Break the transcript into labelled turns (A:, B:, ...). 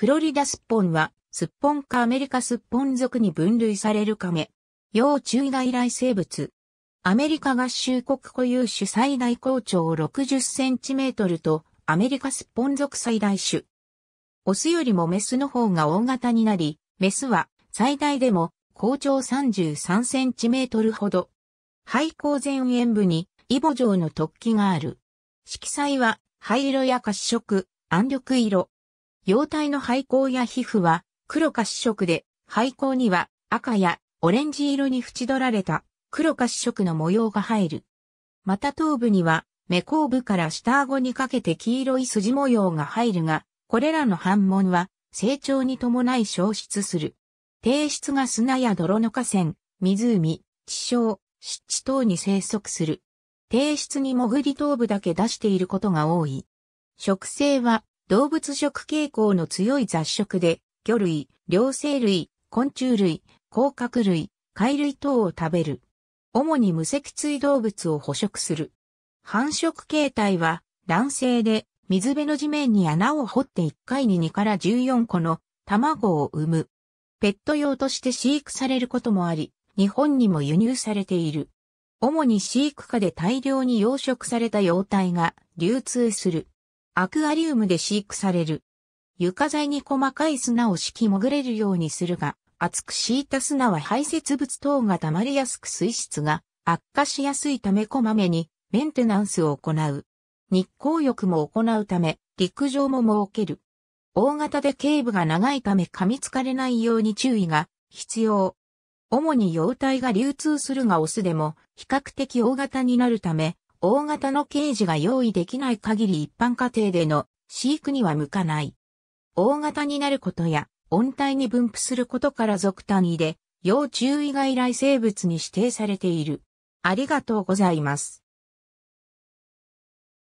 A: フロリダスッポンは、スッポンかアメリカスッポン属に分類されるカメ。要注意外来生物。アメリカ合衆国固有種最大高長60センチメートルと、アメリカスッポン属最大種。オスよりもメスの方が大型になり、メスは最大でも高長33センチメートルほど。廃校前縁部にイボ状の突起がある。色彩は灰色や褐色、暗緑色、幼体の廃校や皮膚は黒か紫色で、廃校には赤やオレンジ色に縁取られた黒か紫色の模様が入る。また頭部には目後部から下顎にかけて黄色い筋模様が入るが、これらの反紋は成長に伴い消失する。低質が砂や泥の河川、湖、地床、湿地等に生息する。低質に潜り頭部だけ出していることが多い。植生は動物食傾向の強い雑食で、魚類、両生類、昆虫類、甲殻類、貝類等を食べる。主に無脊椎動物を捕食する。繁殖形態は、卵性で、水辺の地面に穴を掘って1回に2から14個の卵を産む。ペット用として飼育されることもあり、日本にも輸入されている。主に飼育下で大量に養殖された幼体が流通する。アクアリウムで飼育される。床材に細かい砂を敷き潜れるようにするが、厚く敷いた砂は排泄物等が溜まりやすく水質が悪化しやすいためこまめにメンテナンスを行う。日光浴も行うため、陸上も設ける。大型で頸部が長いため噛みつかれないように注意が必要。主に幼体が流通するがオスでも比較的大型になるため、大型のケージが用意できない限り一般家庭での飼育には向かない。大型になることや温帯に分布することから俗単位で要注意外来生物に指定されている。ありがとうございます。